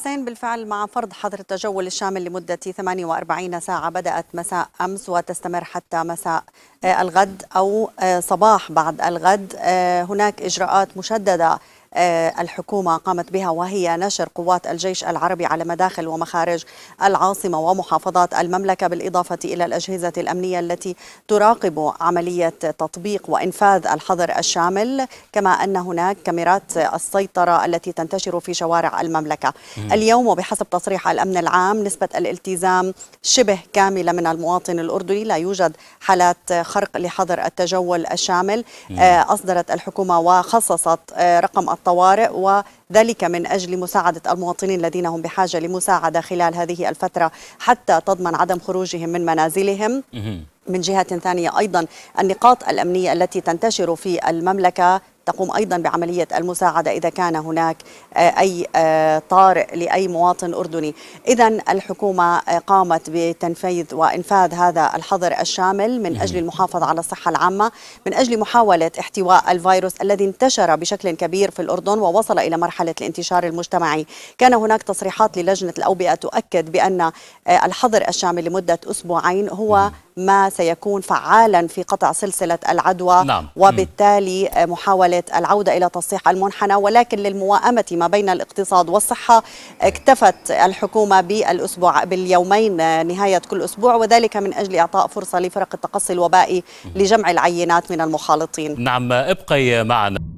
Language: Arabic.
حسين بالفعل مع فرض حظر التجول الشامل لمدة 48 ساعة بدأت مساء أمس وتستمر حتى مساء آه، الغد أو آه، صباح بعد الغد آه، هناك إجراءات مشددة آه، الحكومة قامت بها وهي نشر قوات الجيش العربي على مداخل ومخارج العاصمة ومحافظات المملكة بالإضافة إلى الأجهزة الأمنية التي تراقب عملية تطبيق وإنفاذ الحظر الشامل كما أن هناك كاميرات السيطرة التي تنتشر في شوارع المملكة اليوم وبحسب تصريح الأمن العام نسبة الالتزام شبه كاملة من المواطن الأردني لا يوجد حالات خرق لحظر التجول الشامل آه، أصدرت الحكومة وخصصت آه، رقم الطوارئ وذلك من أجل مساعدة المواطنين الذين هم بحاجة لمساعدة خلال هذه الفترة حتى تضمن عدم خروجهم من منازلهم من جهة ثانية أيضا النقاط الأمنية التي تنتشر في المملكة تقوم أيضا بعملية المساعدة إذا كان هناك آه، أي آه، طارئ لأي مواطن أردني إذا الحكومة آه، قامت بتنفيذ وإنفاذ هذا الحظر الشامل من أجل المحافظة على الصحة العامة من أجل محاولة احتواء الفيروس الذي انتشر بشكل كبير في الأردن ووصل إلى مرحلة الانتشار المجتمعي كان هناك تصريحات للجنة الأوبئة تؤكد بأن الحظر الشامل لمدة أسبوعين هو ما سيكون فعالا في قطع سلسلة العدوى نعم. وبالتالي محاولة العودة إلى تصحيح المنحنى ولكن للموائمة ما بين الاقتصاد والصحة اكتفت الحكومة بالأسبوع باليومين نهاية كل أسبوع وذلك من أجل إعطاء فرصة لفرق التقصي الوبائي لجمع العينات من المخالطين نعم ابقي معنا